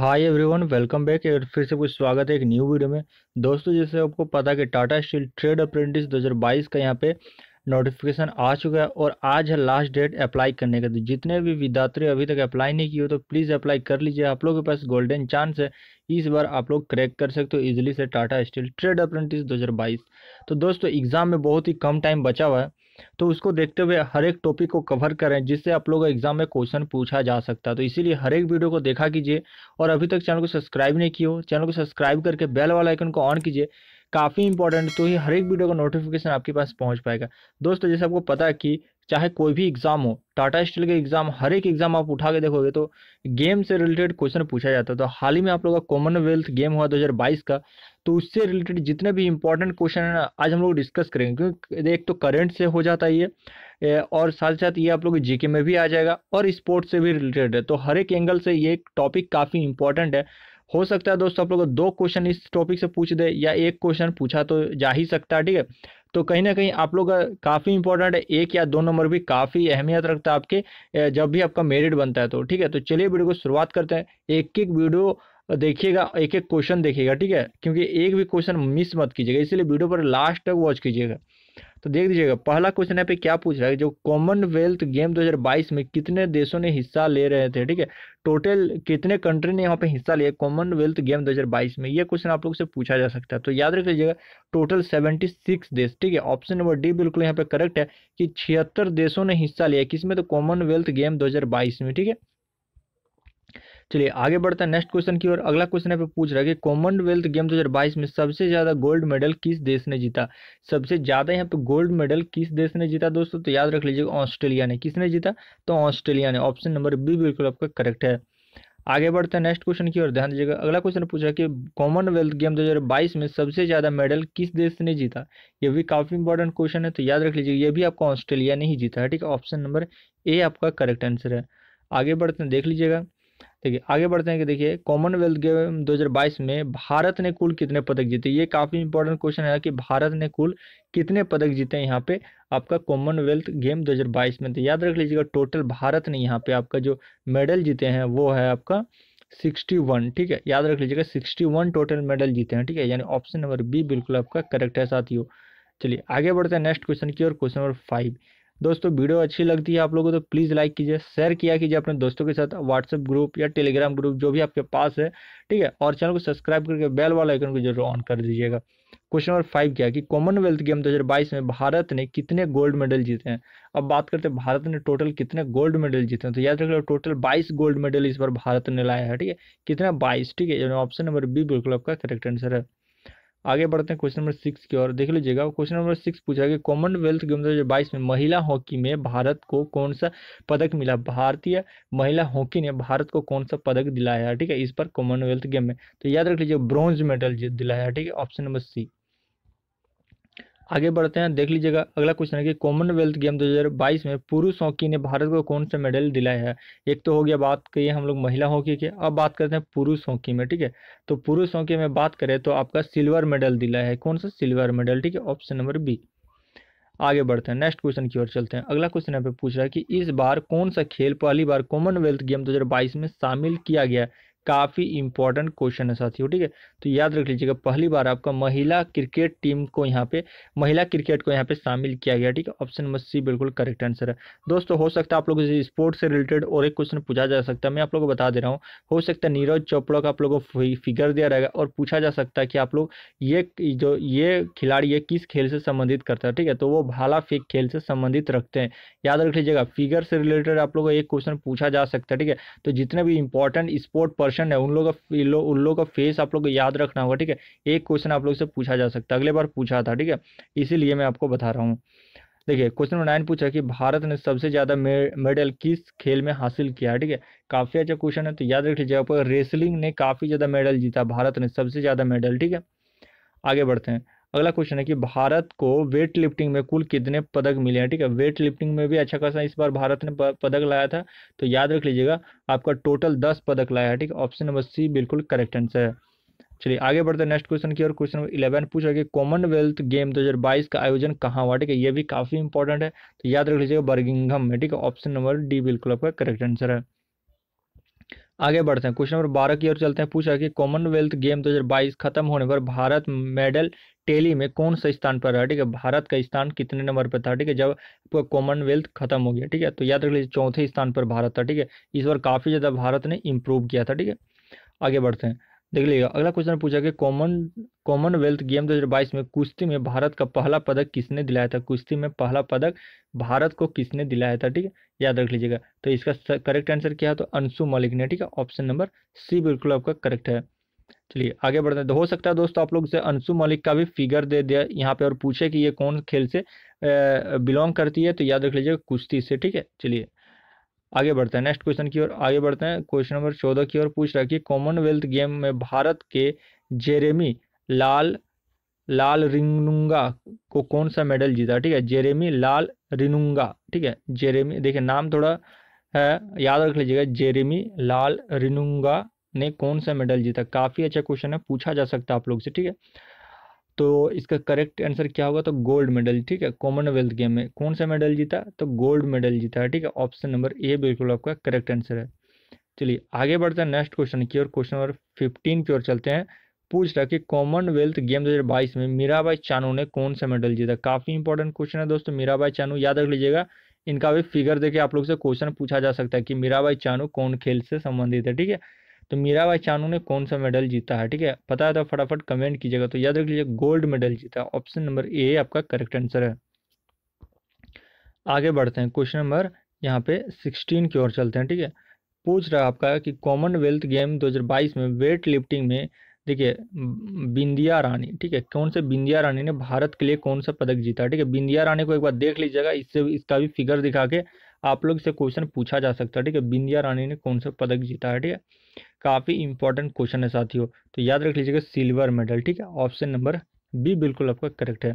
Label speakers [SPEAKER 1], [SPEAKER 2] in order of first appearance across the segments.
[SPEAKER 1] hi everyone welcome back और फिर से कुछ स्वागत है एक न्यू वीडियो में दोस्तों जैसे आपको पता कि टाटा स्टील ट्रेड अप्रेंटिस 2022 का यहाँ पे नोटिफिकेशन आ चुका है और आज है लास्ट डेट अप्लाई करने का तो जितने भी विद्यार्थी अभी तक अप्लाई नहीं किए तो प्लीज़ अप्लाई कर लीजिए आप लोगों के पास गोल्डन चांस है इस बार आप लोग क्रैक कर सकते हो ईजिली से टाटा स्टील ट्रेड अप्रेंटिस दो तो दोस्तों एग्ज़ाम में बहुत ही कम टाइम बचा हुआ है तो उसको देखते हुए हर एक टॉपिक को कवर करें जिससे आप लोग एग्जाम में क्वेश्चन पूछा जा सकता है तो इसीलिए हर एक वीडियो को देखा कीजिए और अभी तक चैनल को सब्सक्राइब नहीं किया हो चैनल को सब्सक्राइब करके बेल वाला आइकन को ऑन कीजिए काफ़ी इंपॉर्टेंट तो ही हर एक वीडियो का नोटिफिकेशन आपके पास पहुंच पाएगा दोस्तों जैसे आपको पता है कि चाहे कोई भी एग्ज़ाम हो टाटा स्टील के एग्ज़ाम हर एक एग्ज़ाम आप उठा के देखोगे तो गेम से रिलेटेड क्वेश्चन पूछा जाता है तो हाल ही में आप लोग का कॉमनवेल्थ गेम हुआ 2022 का तो उससे रिलेटेड जितने भी इंपॉर्टेंट क्वेश्चन हैं आज हम लोग डिस्कस करेंगे क्योंकि एक तो करेंट से हो जाता है ये और साथ साथ ये आप लोग जीके में भी आ जाएगा और स्पोर्ट्स से भी रिलेटेड है तो हर एक एंगल से ये टॉपिक काफ़ी इंपॉर्टेंट है हो सकता है दोस्तों आप लोगों को दो क्वेश्चन इस टॉपिक से पूछ दे या एक क्वेश्चन पूछा तो जा ही सकता है ठीक है तो कहीं ना कहीं आप लोग काफ़ी इंपॉर्टेंट है एक या दो नंबर भी काफ़ी अहमियत रखता है आपके जब भी आपका मेरिट बनता है तो ठीक है तो चलिए वीडियो को शुरुआत करते हैं एक एक वीडियो देखिएगा एक एक क्वेश्चन देखिएगा ठीक है क्योंकि एक भी क्वेश्चन मिस मत कीजिएगा इसलिए वीडियो पर लास्ट तक वॉच कीजिएगा तो देख दीजिएगा पहला क्वेश्चन है पे क्या पूछ रहा है जो कॉमनवेल्थ गेम 2022 में कितने देशों ने हिस्सा ले रहे थे ठीक है टोटल कितने कंट्री ने यहाँ पे हिस्सा लिया कॉमनवेल्थ गेम 2022 में ये क्वेश्चन आप लोग से पूछा जा सकता है तो याद रख लीजिएगा टोटल 76 देश ठीक है ऑप्शन नंबर डी बिल्कुल यहाँ पे करेक्ट है कि छिहत्तर देशों ने हिस्सा लिया किसमें तो कॉमनवेल्थ गेम दो में ठीक है चलिए आगे बढ़ते हैं नेक्स्ट क्वेश्चन की ओर अगला क्वेश्चन है पूछ रहा है कि कॉमनवेल्थ गेम 2022 में सबसे ज़्यादा गोल्ड मेडल किस देश ने जीता सबसे ज़्यादा यहाँ पे गोल्ड मेडल किस देश ने जीता दोस्तों तो याद रख लीजिएगा ऑस्ट्रेलिया ने किसने जीता तो ऑस्ट्रेलिया ने ऑप्शन नंबर बी बिल्कुल आपका करेक्ट है आगे बढ़ते हैं नेक्स्ट क्वेश्चन की ओर ध्यान दीजिएगा अगला क्वेश्चन पूछ रहा है कि कॉमनवेल्थ गेम 2022 में सबसे ज़्यादा मेडल किस देश ने जीता यह भी काफ़ी इंपॉर्टेंट क्वेश्चन है तो याद रख लीजिए ये भी आपका ऑस्ट्रेलिया ने ही जीता है ठीक है ऑप्शन नंबर ए आपका करेक्ट आंसर है आगे बढ़ते हैं देख लीजिएगा ठीक है आगे बढ़ते हैं कि देखिए कॉमनवेल्थ गेम 2022 में भारत ने कुल कितने पदक जीते ये काफ़ी इंपॉर्टेंट क्वेश्चन है कि भारत ने कुल कितने पदक जीते हैं यहाँ पे आपका कॉमनवेल्थ गेम 2022 में तो याद रख लीजिएगा टोटल भारत ने यहाँ पे आपका जो मेडल जीते हैं वो है आपका 61 ठीक है याद रख लीजिएगा वन टोटल मेडल जीते हैं ठीक है यानी ऑप्शन नंबर बी बिल्कुल आपका करेक्ट है साथियों चलिए आगे बढ़ते हैं नेक्स्ट क्वेश्चन की और क्वेश्चन नंबर फाइव दोस्तों वीडियो अच्छी लगती है आप लोगों को तो प्लीज़ लाइक कीजिए शेयर किया कीजिए अपने दोस्तों के साथ व्हाट्सएप ग्रुप या टेलीग्राम ग्रुप जो भी आपके पास है ठीक है और चैनल को सब्सक्राइब करके बेल वाला आइकन को जरूर ऑन कर दीजिएगा क्वेश्चन नंबर फाइव क्या कि कॉमनवेल्थ गेम दो में भारत ने कितने गोल्ड मेडल जीते हैं अब बात करते हैं भारत ने टोटल कितने गोल्ड मेडल जीते हैं तो याद रख लो टोटल बाईस गोल्ड मेडल इस बार भारत ने लाया है ठीक है कितना बाईस ठीक है ऑप्शन नंबर बी बिल्कुल आपका करेक्ट आंसर है आगे बढ़ते हैं क्वेश्चन नंबर सिक्स की ओर देख लीजिएगा क्वेश्चन नंबर सिक्स पूछा कि कॉमनवेल्थ गेम दो में महिला हॉकी में भारत को कौन सा पदक मिला भारतीय महिला हॉकी ने भारत को कौन सा पदक दिलाया ठीक है इस पर कॉमनवेल्थ गेम में तो याद रख लीजिए ब्रॉन्ज मेडल दिलाया ठीक है ऑप्शन नंबर सी आगे बढ़ते हैं देख लीजिएगा अगला क्वेश्चन है कि कॉमनवेल्थ गेम 2022 में पुरुष हॉकी ने भारत को कौन सा मेडल दिलाया है एक तो हो गया बात करिए हम लोग महिला हॉकी की अब बात करते हैं पुरुष हॉकी में ठीक है तो पुरुष हॉकी में बात करें तो आपका सिल्वर मेडल दिलाया है कौन सा सिल्वर मेडल ठीक है ऑप्शन नंबर बी आगे बढ़ते हैं नेक्स्ट क्वेश्चन की ओर चलते हैं अगला क्वेश्चन यहाँ पे पूछ रहा है कि इस बार कौन सा खेल पहली बार कॉमनवेल्थ गेम 2022 में शामिल किया गया है काफ़ी इंपॉर्टेंट क्वेश्चन है साथियों ठीक है तो याद रख लीजिएगा पहली बार आपका महिला क्रिकेट टीम को यहाँ पे महिला क्रिकेट को यहाँ पे शामिल किया गया ठीक है ऑप्शन नंबर सी बिल्कुल करेक्ट आंसर है दोस्तों हो सकता है आप लोगों से स्पोर्ट से रिलेटेड और एक क्वेश्चन पूछा जा सकता है मैं आप लोगों को बता दे रहा हूँ हो सकता है नीरज चोपड़ा का आप लोगों को फिगर दिया रहेगा और पूछा जा सकता है कि आप लोग ये जो ये खिलाड़ी ये किस खेल से संबंधित करता है ठीक है तो वो भाला फेंक खेल से संबंधित रखते हैं याद रख लीजिएगा फिगर से रिलेटेड आप लोगों को एक क्वेश्चन पूछा जा सकता है ठीक है तो जितने भी इंपॉर्टेंट स्पोर्ट पर्सन क्वेश्चन है उन लोगों का लो, उन लोगों का फेस आप लोग को याद रखना होगा ठीक है एक क्वेश्चन आप लोग से पूछा जा सकता है अगले बार पूछा था ठीक है इसीलिए मैं आपको बता रहा हूँ देखिए क्वेश्चन नंबर नाइन पूछा कि भारत ने सबसे ज़्यादा मेडल किस खेल में हासिल किया ठीक है काफ़ी अच्छा क्वेश्चन है तो याद रख लीजिए आपको रेसलिंग ने काफ़ी ज़्यादा मेडल जीता भारत ने सबसे ज़्यादा मेडल ठीक है आगे बढ़ते हैं अगला क्वेश्चन है कि भारत को वेट लिफ्टिंग में कुल कितने पदक मिले हैं ठीक है वेट लिफ्टिंग में भी अच्छा खासा इस बार भारत ने पदक लाया था तो याद रख लीजिएगा आपका टोटल दस पदक लाया है ठीक है ऑप्शन नंबर सी बिल्कुल करेक्ट आंसर है चलिए आगे बढ़ते हैं नेक्स्ट क्वेश्चन की और क्वेश्चन नंबर इलेवन पूछा कि कॉमनवेल्थ गेम दो का आयोजन कहाँ हुआ ठीक है ये भी काफ़ी इंपॉर्टेंट है तो याद रख लीजिएगा बर्गिंगम में ठीक है ऑप्शन नंबर डी बिल्कुल आपका करेक्ट आंसर है आगे बढ़ते हैं क्वेश्चन नंबर बारह की ओर चलते हैं पूछा कि कॉमनवेल्थ गेम 2022 खत्म होने पर भारत मेडल टेली में कौन सा स्थान पर रहा ठीक है भारत का स्थान कितने नंबर पर था ठीक है जब कॉमनवेल्थ खत्म हो गया ठीक है तो याद रख लीजिए चौथे स्थान पर भारत था ठीक है इस बार काफ़ी ज़्यादा भारत ने इम्प्रूव किया था ठीक है आगे बढ़ते हैं देख लीजिएगा अगला क्वेश्चन पूछा कि कॉमन कॉमनवेल्थ गेम 2022 में कुश्ती में भारत का पहला पदक किसने दिलाया था कुश्ती में पहला पदक भारत को किसने दिलाया था ठीक है याद रख लीजिएगा तो इसका करेक्ट आंसर क्या है तो अंशु मलिक ने ठीक है ऑप्शन नंबर सी बिल्कुल आपका करेक्ट है चलिए आगे बढ़ते हैं तो हो सकता है दोस्तों आप लोग से अंशु मलिक का भी फिगर दे दिया यहाँ पे और पूछे कि ये कौन खेल से बिलोंग करती है तो याद रख लीजिएगा कुश्ती से ठीक है चलिए आगे बढ़ते हैं नेक्स्ट क्वेश्चन की ओर आगे बढ़ते हैं क्वेश्चन नंबर चौदह की ओर पूछ रहा है कि कॉमनवेल्थ गेम में भारत के जेरेमी लाल लाल रिनुंगा को कौन सा मेडल जीता ठीक है जेरेमी लाल रिनुंगा ठीक है जेरेमी देखिए नाम थोड़ा है याद रख लीजिएगा जेरेमी लाल रिनुंगा ने कौन सा मेडल जीता काफ़ी अच्छा क्वेश्चन है पूछा जा सकता है आप लोग से ठीक है तो इसका करेक्ट आंसर क्या होगा तो गोल्ड मेडल ठीक है कॉमनवेल्थ गेम में कौन सा मेडल जीता तो गोल्ड मेडल जीता है ठीक है ऑप्शन नंबर ए बिल्कुल आपका करेक्ट आंसर है चलिए आगे बढ़ते हैं नेक्स्ट क्वेश्चन की ओर क्वेश्चन नंबर फिफ्टीन की ओर चलते हैं पूछ रहा कि कॉमनवेल्थ गेम दो में मीराबाई चानू ने कौन सा मेडल जीता काफ़ी इंपॉर्टेंट क्वेश्चन है दोस्तों मीराबाई चानू याद रख लीजिएगा इनका भी फिगर देखे आप लोग से क्वेश्चन पूछा जा सकता है कि मीराबाई चानू कौन खेल से संबंधित है ठीक है तो मीरा बाई चानू ने कौन सा मेडल जीता है ठीक है पता है तो फटाफट कमेंट कीजिएगा तो याद रख लीजिए गोल्ड मेडल जीता ऑप्शन नंबर ए आपका करेक्ट आंसर है आगे बढ़ते हैं क्वेश्चन नंबर यहाँ पे सिक्सटीन की ओर चलते हैं ठीक है पूछ रहा है आपका कि कॉमनवेल्थ गेम 2022 में वेट लिफ्टिंग में देखिए बिंदिया रानी ठीक है कौन से बिंदिया रानी ने भारत के लिए कौन सा पदक जीता ठीक है बिंदिया रानी को एक बार देख लीजिएगा इससे इसका भी फिगर दिखा के आप लोग से क्वेश्चन पूछा जा सकता है ठीक है बिंदिया रानी ने कौन सा पदक जीता है ठीक है काफ़ी इंपॉर्टेंट क्वेश्चन है साथियों तो याद रख लीजिएगा सिल्वर मेडल ठीक है ऑप्शन नंबर बी बिल्कुल आपका करेक्ट है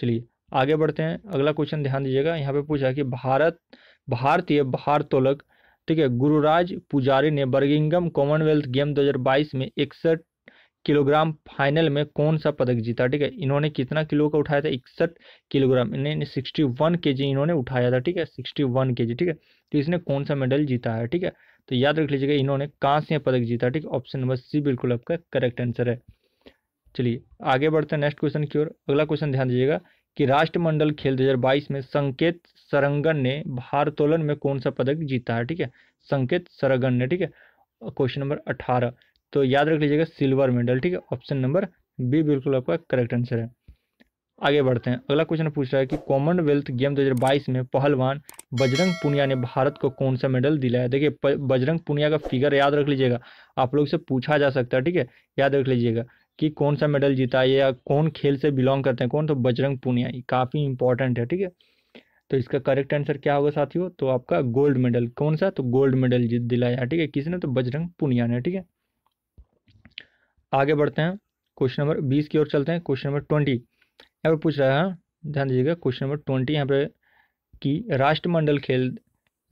[SPEAKER 1] चलिए आगे बढ़ते हैं अगला क्वेश्चन ध्यान दीजिएगा यहाँ पे पूछा कि भारत भारतीय भारतोलक ठीक है गुरुराज पुजारी ने बर्गिंगम कॉमनवेल्थ गेम 2022 में इकसठ किलोग्राम फाइनल में कौन सा पदक जीता ठीक है इन्होंने कितना किलो का उठाया था इकसठ किलोग्राम इन्हें सिक्सटी वन के जी इन्होंने उठाया था ठीक है सिक्सटी वन के जी ठीक है तो इसने कौन सा मेडल जीता है ठीक है तो याद रख लीजिएगा इन्होंने कहाँ से पदक जीता ठीक ऑप्शन नंबर सी बिल्कुल आपका करेक्ट आंसर है चलिए आगे बढ़ते हैं नेक्स्ट क्वेश्चन की ओर अगला क्वेश्चन ध्यान दीजिएगा कि राष्ट्रमंडल खेल 2022 में संकेत सरंगन ने भारतोलन में कौन सा पदक जीता है ठीक है संकेत सरंगन ने ठीक है क्वेश्चन नंबर अठारह तो याद रख लीजिएगा सिल्वर मेडल ठीक है ऑप्शन नंबर बी बिल्कुल आपका करेक्ट आंसर है आगे बढ़ते हैं अगला क्वेश्चन पूछ रहा है कि कॉमनवेल्थ गेम 2022 में पहलवान बजरंग पुनिया ने भारत को कौन सा मेडल दिलाया देखिए बजरंग पुनिया का फिगर याद रख लीजिएगा आप लोग से पूछा जा सकता है ठीक है याद रख लीजिएगा कि कौन सा मेडल जीता है या कौन खेल से बिलोंग करते हैं कौन तो बजरंग पुनिया काफ़ी इंपॉर्टेंट है ठीक है तो इसका करेक्ट आंसर क्या होगा साथियों तो आपका गोल्ड मेडल कौन सा तो गोल्ड मेडल दिलाया ठीक है किसने तो बजरंग पुनिया ने ठीक है आगे बढ़ते हैं क्वेश्चन नंबर बीस की ओर चलते हैं क्वेश्चन नंबर ट्वेंटी यहाँ पर पूछ रहा है ध्यान दीजिएगा क्वेश्चन नंबर ट्वेंटी यहाँ पे कि राष्ट्रमंडल खेल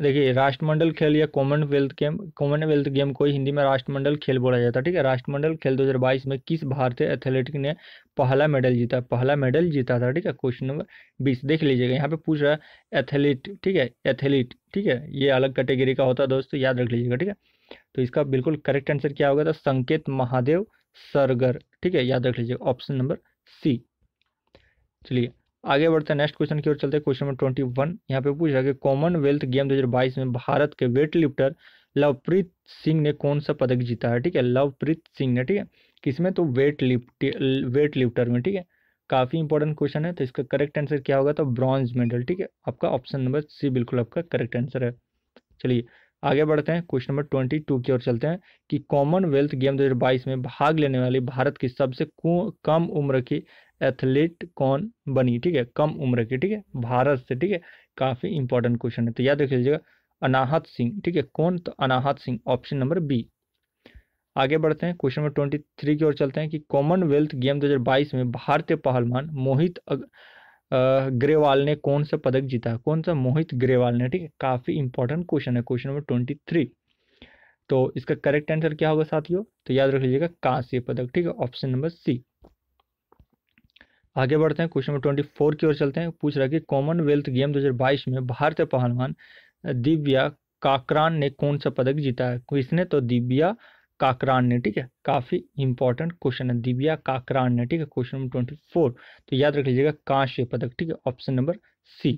[SPEAKER 1] देखिए राष्ट्रमंडल खेल या कॉमनवेल्थ गेम कॉमनवेल्थ गेम को हिंदी में राष्ट्रमंडल खेल बोला जाता है ठीक है राष्ट्रमंडल खेल 2022 में किस भारतीय एथलेटिक ने पहला मेडल जीता पहला मेडल जीता था ठीक है क्वेश्चन नंबर बीस देख लीजिएगा यहाँ पे पूछ रहा है एथलीट ठीक है एथलीट ठीक है ये अलग कैटेगरी का होता है दोस्तों याद रख लीजिएगा ठीक है तो इसका बिल्कुल करेक्ट आंसर क्या होगा था तो संकेत महादेव सरगर ठीक है याद रख लीजिएगा ऑप्शन नंबर सी चलिए आगे बढ़ते हैं नेक्स्ट क्वेश्चन की ओर चलते हैं क्वेश्चन नंबर ट्वेंटी वन यहाँ पे है कि कॉमनवेल्थ गेम 2022 में भारत के वेट लिफ्टर लवप्रीत सिंह ने कौन सा पदक जीता है ठीक है लवप्रीत सिंह ने ठीक है किसमें तो वेट लिफ्ट वेट लिफ्टर में ठीक है काफ़ी इंपॉर्टेंट क्वेश्चन है तो इसका करेक्ट आंसर क्या होगा तो ब्रॉन्ज मेडल ठीक है आपका ऑप्शन नंबर सी बिल्कुल आपका करेक्ट आंसर है चलिए आगे बढ़ते हैं क्वेश्चन नंबर ट्वेंटी टू की ओर चलते हैं कि कॉमनवेल्थ गेम 2022 में भाग लेने वाली भारत की सबसे कम उम्र की एथलीट कौन बनी ठीक है कम उम्र की ठीक है भारत से ठीक है काफ़ी इंपॉर्टेंट क्वेश्चन है तो याद रख लीजिएगा अनाहत सिंह ठीक है कौन तो Anahat Singh option number B आगे बढ़ते हैं क्वेश्चन नंबर ट्वेंटी थ्री की ओर चलते हैं कि कॉमनवेल्थ गेम 2022 में भारतीय पहलवान मोहित अग... ग्रेवाल ने कौन सा पदक जीता कौन सा मोहित ग्रेवाल ने ठीक है काफ़ी इंपॉर्टेंट क्वेश्चन है क्वेश्चन नंबर ट्वेंटी थ्री तो इसका करेक्ट आंसर क्या होगा साथियों तो याद रख लीजिएगा कांस्य पदक ठीक है ऑप्शन नंबर सी आगे बढ़ते हैं क्वेश्चन नंबर ट्वेंटी फोर की ओर चलते हैं पूछ रहा है कि कॉमनवेल्थ गेम 2022 में भारतीय पहलवान दिव्या काकरान ने कौन सा पदक जीता है तो इसने तो दिव्या काकरान ने ठीक है काफ़ी इंपॉर्टेंट क्वेश्चन है दिव्या काकरान ने ठीक है क्वेश्चन नंबर ट्वेंटी फोर तो याद रख लीजिएगा कांश्य पदक ठीक है ऑप्शन नंबर सी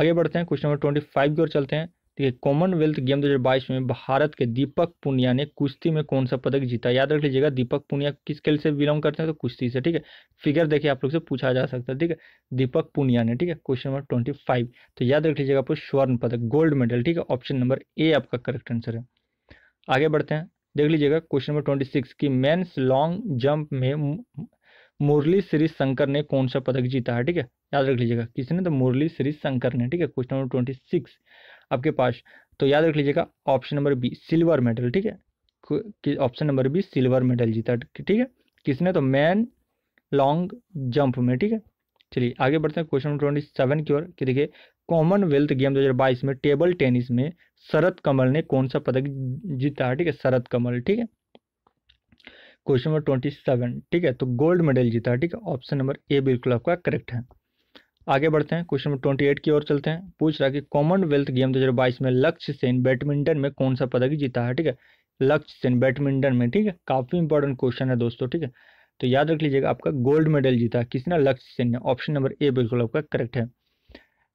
[SPEAKER 1] आगे बढ़ते हैं क्वेश्चन नंबर ट्वेंटी फाइव की ओर चलते हैं है कॉमनवेल्थ गेम दो में भारत के दीपक पुनिया ने कुश्ती में कौन सा पदक जीता याद रख लीजिएगा दीपक पुनिया किस खेल से बिलोंग करते हैं तो कुश्ती से ठीक है फिगर देखिए आप लोग से पूछा जा सकता है ठीक है दीपक पुनिया ने ठीक है क्वेश्चन नंबर ट्वेंटी फाइव तो याद रख लीजिएगा आपको स्वर्ण पदक गोल्ड मेडल ठीक है ऑप्शन नंबर ए आपका करेक्ट आंसर है आगे बढ़ते हैं देख लीजिएगा क्वेश्चन नंबर ट्वेंटी सिक्स की मेन्स लॉन्ग जंप में मुरली श्री शंकर ने कौन सा पदक जीता है ठीक है याद रख लीजिएगा किसने तो मुरली श्री शंकर ने ठीक है क्वेश्चन नंबर ट्वेंटी सिक्स आपके पास तो याद रख लीजिएगा option number B silver medal ठीक है option number B silver medal जीता ठीक है किसने तो मैन लॉन्ग जंप में ठीक है चलिए आगे बढ़ते हैं क्वेश्चन नंबर ट्वेंटी सेवन की ओर कि देखिए कॉमनवेल्थ गेम 2022 में टेबल टेनिस में शरद कमल ने कौन सा पदक जीता है ठीक है शरद कमल ठीक है क्वेश्चन नंबर ट्वेंटी सेवन ठीक है तो गोल्ड मेडल जीता है ठीक है ऑप्शन नंबर ए बिल्कुल आपका करेक्ट है आगे बढ़ते हैं क्वेश्चन नंबर ट्वेंटी एट की ओर चलते हैं पूछ रहा है कि कॉमनवेल्थ गेम 2022 में लक्ष्य सेन बैडमिंटन में कौन सा पदक जीता है ठीक है लक्ष्य सेन बैडमिंटन में ठीक है काफ़ी इंपॉर्टेंट क्वेश्चन है दोस्तों ठीक है तो याद रख लीजिएगा आपका गोल्ड मेडल जीता किसने लक्ष्य सेन ने ऑप्शन नंबर ए बिल्कुल आपका करेक्ट है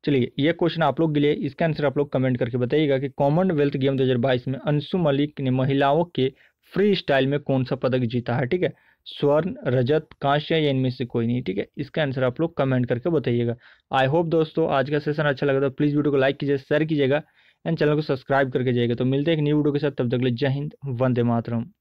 [SPEAKER 1] चलिए ये क्वेश्चन आप लोग के लिए इसका आंसर आप लोग कमेंट करके बताइएगा कि कॉमनवेल्थ गेम 2022 में अंशु मलिक ने महिलाओं के फ्री स्टाइल में कौन सा पदक जीता है ठीक है स्वर्ण रजत कांस्य या इनमें से कोई नहीं ठीक है इसका आंसर आप लोग कमेंट करके बताइएगा आई होप दोस्तों आज का सेशन अच्छा लगा तो प्लीज़ वीडियो को लाइक कीजिए शेयर कीजिएगा एंड चैनल को सब्सक्राइब करके जाइएगा तो मिलते हैं एक न्यू वीडियो के साथ तब तक ले जय हिंद वंदे मातरम